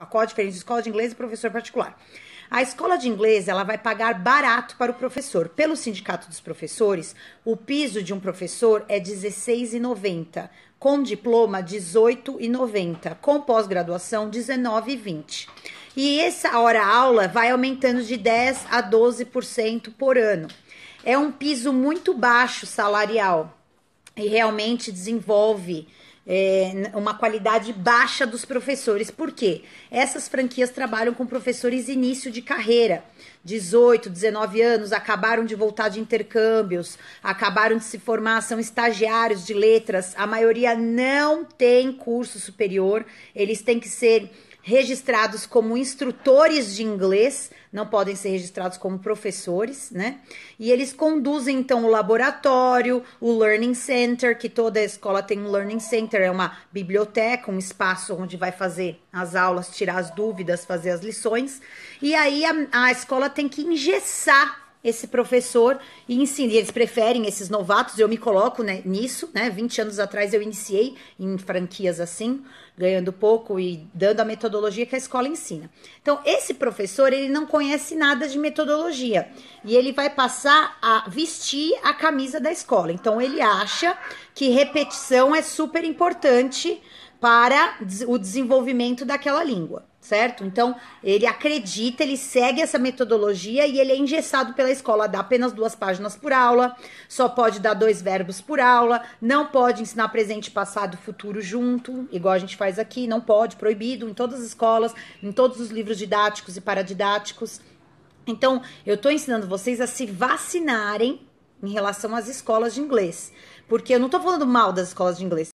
A qual a diferença entre escola de inglês e professor particular? A escola de inglês ela vai pagar barato para o professor. Pelo Sindicato dos Professores, o piso de um professor é R$ 16,90, com diploma R$ 18,90, com pós-graduação R$ 19,20. E essa hora-aula vai aumentando de 10% a 12% por ano. É um piso muito baixo salarial e realmente desenvolve é, uma qualidade baixa dos professores. Por quê? Essas franquias trabalham com professores início de carreira, 18, 19 anos, acabaram de voltar de intercâmbios, acabaram de se formar, são estagiários de letras. A maioria não tem curso superior, eles têm que ser registrados como instrutores de inglês, não podem ser registrados como professores, né? E eles conduzem então o laboratório, o learning center, que toda escola tem um learning center, é uma biblioteca, um espaço onde vai fazer as aulas, tirar as dúvidas, fazer as lições. E aí a, a escola tem que engessar esse professor e ensina. E eles preferem esses novatos, eu me coloco né, nisso, né? 20 anos atrás eu iniciei em franquias assim, ganhando pouco e dando a metodologia que a escola ensina. Então, esse professor, ele não conhece nada de metodologia e ele vai passar a vestir a camisa da escola. Então, ele acha que repetição é super importante para o desenvolvimento daquela língua certo? Então, ele acredita, ele segue essa metodologia e ele é engessado pela escola, dá apenas duas páginas por aula, só pode dar dois verbos por aula, não pode ensinar presente, passado, futuro junto, igual a gente faz aqui, não pode, proibido em todas as escolas, em todos os livros didáticos e paradidáticos. Então, eu estou ensinando vocês a se vacinarem em relação às escolas de inglês. Porque eu não estou falando mal das escolas de inglês.